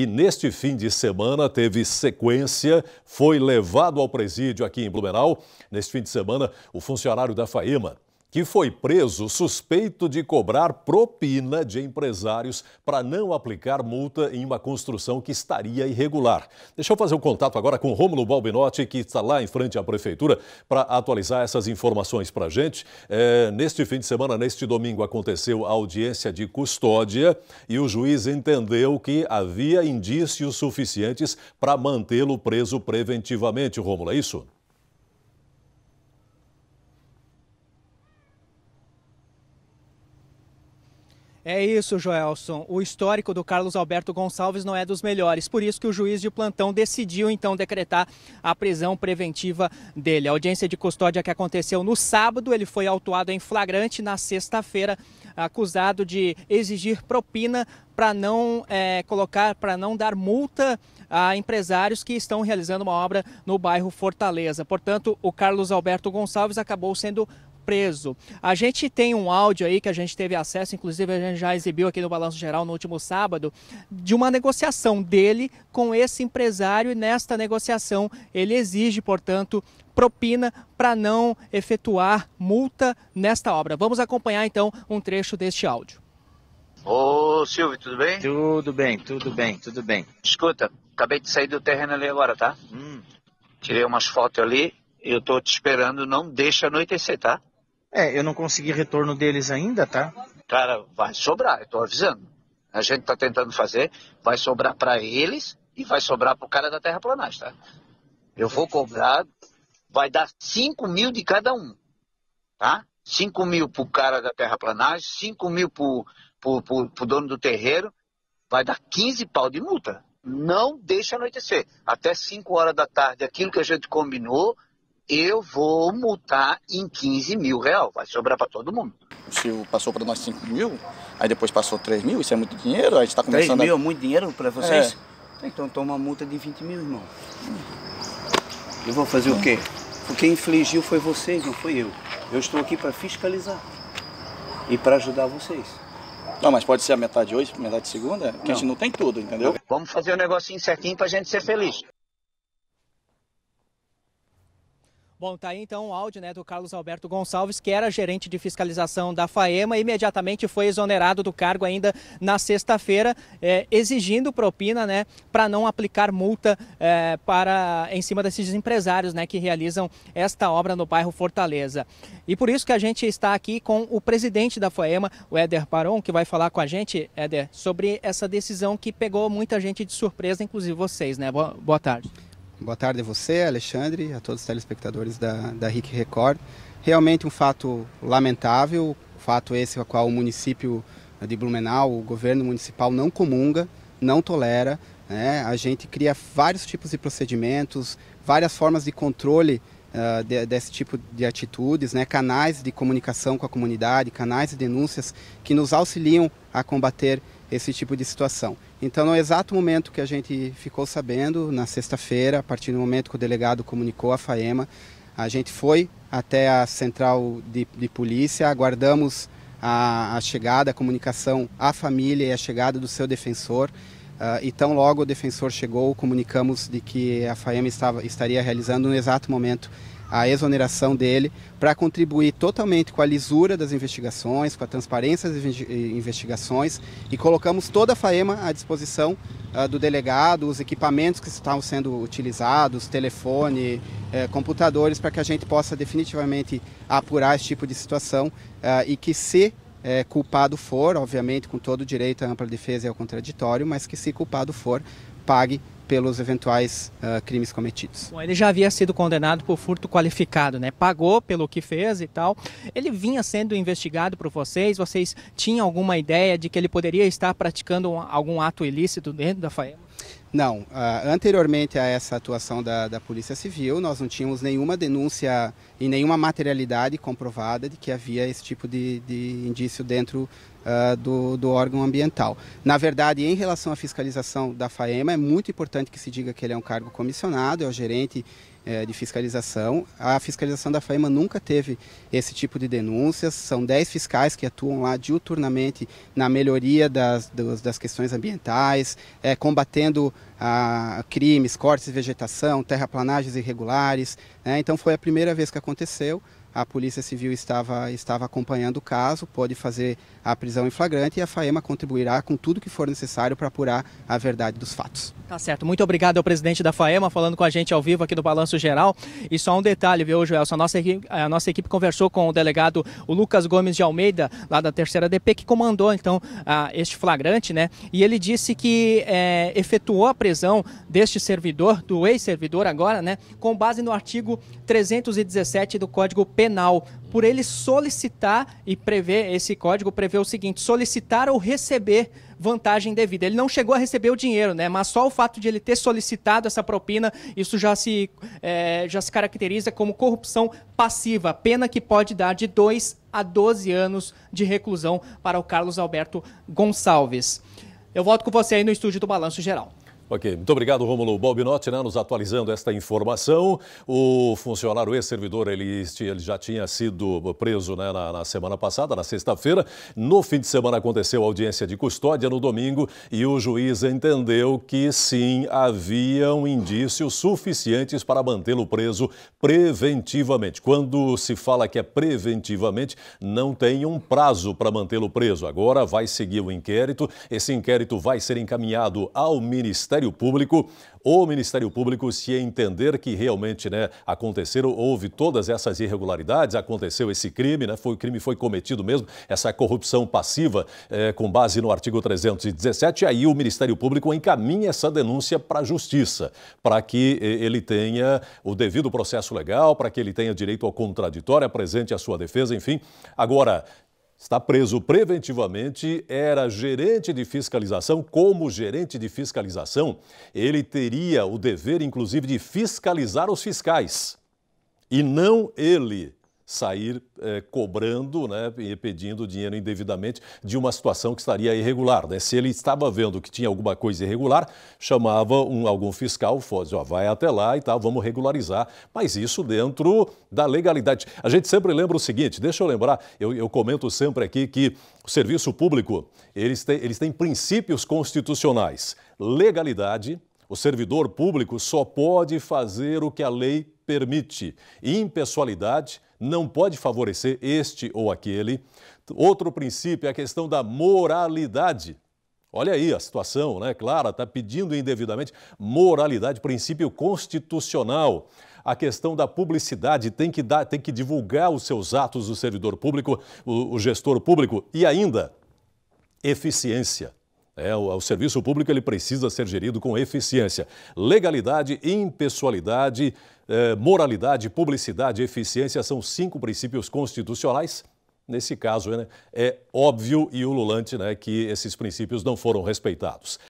E neste fim de semana teve sequência, foi levado ao presídio aqui em Blumenau. Neste fim de semana, o funcionário da FAIMA que foi preso suspeito de cobrar propina de empresários para não aplicar multa em uma construção que estaria irregular. Deixa eu fazer um contato agora com Rômulo Balbinotti, que está lá em frente à prefeitura, para atualizar essas informações para a gente. É, neste fim de semana, neste domingo, aconteceu a audiência de custódia e o juiz entendeu que havia indícios suficientes para mantê-lo preso preventivamente. Rômulo, é isso? É isso, Joelson. O histórico do Carlos Alberto Gonçalves não é dos melhores, por isso que o juiz de plantão decidiu então decretar a prisão preventiva dele. A audiência de custódia que aconteceu no sábado, ele foi autuado em flagrante na sexta-feira, acusado de exigir propina para não é, colocar, para não dar multa a empresários que estão realizando uma obra no bairro Fortaleza. Portanto, o Carlos Alberto Gonçalves acabou sendo preso. A gente tem um áudio aí que a gente teve acesso, inclusive a gente já exibiu aqui no Balanço Geral no último sábado, de uma negociação dele com esse empresário e nesta negociação ele exige, portanto, propina para não efetuar multa nesta obra. Vamos acompanhar então um trecho deste áudio. Ô Silvio, tudo bem? Tudo bem, tudo bem, tudo bem. Escuta, acabei de sair do terreno ali agora, tá? Hum. Tirei umas fotos ali, eu tô te esperando, não deixa anoitecer, tá? É, eu não consegui retorno deles ainda, tá? Cara, vai sobrar, eu tô avisando. A gente tá tentando fazer, vai sobrar para eles e vai sobrar pro cara da terraplanagem, tá? Eu vou cobrar, vai dar 5 mil de cada um, tá? 5 mil pro cara da terraplanagem, 5 mil pro, pro, pro, pro dono do terreiro, vai dar 15 pau de multa. Não deixa anoitecer. Até 5 horas da tarde, aquilo que a gente combinou, eu vou multar em 15 mil reais, vai sobrar para todo mundo. Se passou para nós 5 mil, aí depois passou 3 mil, isso é muito dinheiro, a gente está começando... 3 mil é muito dinheiro para vocês? É. Então toma uma multa de 20 mil, irmão. Eu vou fazer é. o quê? Porque que infligiu foi vocês, não foi eu. Eu estou aqui para fiscalizar e para ajudar vocês. Não, mas pode ser a metade de hoje, metade de segunda, que não. a gente não tem tudo, entendeu? Vamos fazer o um negocinho certinho para a gente ser feliz. Bom, tá aí então o áudio né, do Carlos Alberto Gonçalves, que era gerente de fiscalização da FAEMA, imediatamente foi exonerado do cargo ainda na sexta-feira, é, exigindo propina né, para não aplicar multa é, para em cima desses empresários né, que realizam esta obra no bairro Fortaleza. E por isso que a gente está aqui com o presidente da FAEMA, o Éder Paron, que vai falar com a gente, Éder, sobre essa decisão que pegou muita gente de surpresa, inclusive vocês. Né? Boa, boa tarde. Boa tarde a você, Alexandre, a todos os telespectadores da, da RIC Record. Realmente um fato lamentável, fato esse a qual o município de Blumenau, o governo municipal não comunga, não tolera. Né? A gente cria vários tipos de procedimentos, várias formas de controle Uh, de, desse tipo de atitudes, né? canais de comunicação com a comunidade, canais de denúncias que nos auxiliam a combater esse tipo de situação. Então, no exato momento que a gente ficou sabendo, na sexta-feira, a partir do momento que o delegado comunicou à FAEMA, a gente foi até a central de, de polícia, aguardamos a, a, chegada, a comunicação à família e a chegada do seu defensor. Uh, e tão logo o defensor chegou, comunicamos de que a FAEMA estava, estaria realizando no exato momento a exoneração dele para contribuir totalmente com a lisura das investigações, com a transparência das eh, investigações e colocamos toda a FAEMA à disposição uh, do delegado, os equipamentos que estavam sendo utilizados, telefone, eh, computadores, para que a gente possa definitivamente apurar esse tipo de situação uh, e que se é, culpado for, obviamente com todo o direito à ampla defesa e ao contraditório, mas que se culpado for, pague pelos eventuais uh, crimes cometidos. Bom, ele já havia sido condenado por furto qualificado, né? Pagou pelo que fez e tal. Ele vinha sendo investigado por vocês? Vocês tinham alguma ideia de que ele poderia estar praticando algum ato ilícito dentro da FAEMA? Não, ah, anteriormente a essa atuação da, da, Polícia Civil, nós não tínhamos nenhuma denúncia e nenhuma materialidade comprovada de que havia esse tipo de, de indício dentro uh, do, do, órgão ambiental. Na verdade, em relação à fiscalização da FAEMA, é muito importante que se diga que ele é um cargo comissionado, é o gerente é, de fiscalização. A fiscalização da FAEMA nunca teve esse tipo de denúncias. São 10 fiscais que atuam lá diuturnamente na melhoria das, das questões ambientais, é, combatendo a ah, crimes, cortes de vegetação, terraplanagens irregulares. Né? Então foi a primeira vez que aconteceu a Polícia Civil estava, estava acompanhando o caso, pode fazer a prisão em flagrante e a FAEMA contribuirá com tudo que for necessário para apurar a verdade dos fatos. Tá certo. Muito obrigado ao presidente da FAEMA falando com a gente ao vivo aqui do Balanço Geral. E só um detalhe, viu, Joelson? A nossa, equipe, a nossa equipe conversou com o delegado o Lucas Gomes de Almeida, lá da terceira DP, que comandou então a, este flagrante, né? E ele disse que é, efetuou a prisão deste servidor, do ex-servidor agora, né? Com base no artigo 317 do Código Penal penal por ele solicitar e prever esse código prevê o seguinte: solicitar ou receber vantagem devida. Ele não chegou a receber o dinheiro, né? Mas só o fato de ele ter solicitado essa propina, isso já se é, já se caracteriza como corrupção passiva, pena que pode dar de 2 a 12 anos de reclusão para o Carlos Alberto Gonçalves. Eu volto com você aí no estúdio do Balanço Geral. Ok, muito obrigado, Rômulo Balbinotti, né, nos atualizando esta informação. O funcionário ex-servidor, ele, ele, já tinha sido preso né, na, na, semana passada, na sexta-feira. No fim de semana aconteceu a audiência de custódia, no domingo, e o juiz entendeu que sim, haviam indícios suficientes para mantê-lo preso preventivamente. Quando se fala que é preventivamente, não tem um prazo para mantê-lo preso. Agora vai seguir o inquérito. Esse inquérito vai ser encaminhado ao Ministério Ministério Público, o Ministério Público, se entender que realmente né, aconteceram, houve todas essas irregularidades, aconteceu esse crime, né, foi, o crime foi cometido mesmo, essa corrupção passiva é, com base no artigo 317, aí o Ministério Público encaminha essa denúncia para a Justiça, para que eh, ele tenha o devido processo legal, para que ele tenha direito ao contraditório, apresente a sua defesa, enfim. Agora, está preso preventivamente, era gerente de fiscalização. Como gerente de fiscalização, ele teria o dever, inclusive, de fiscalizar os fiscais e não ele sair eh, cobrando né, e pedindo dinheiro indevidamente de uma situação que estaria irregular. Né? Se ele estava vendo que tinha alguma coisa irregular, chamava um, algum fiscal, fosse, ó, vai até lá e tal, vamos regularizar. Mas isso dentro da legalidade. A gente sempre lembra o seguinte, deixa eu lembrar, eu, eu comento sempre aqui que o serviço público, eles têm, eles têm princípios constitucionais. Legalidade, o servidor público só pode fazer o que a lei permite. Impessoalidade não pode favorecer este ou aquele. Outro princípio é a questão da moralidade. Olha aí a situação, né? Clara está pedindo indevidamente moralidade, princípio constitucional. A questão da publicidade tem que, dar, tem que divulgar os seus atos, o servidor público, o, o gestor público e ainda eficiência. É, o, o, serviço público ele precisa ser gerido com eficiência. Legalidade, impessoalidade, é, moralidade, publicidade, eficiência são cinco princípios constitucionais. Nesse caso, né, é óbvio e ululante né, que esses princípios não foram respeitados.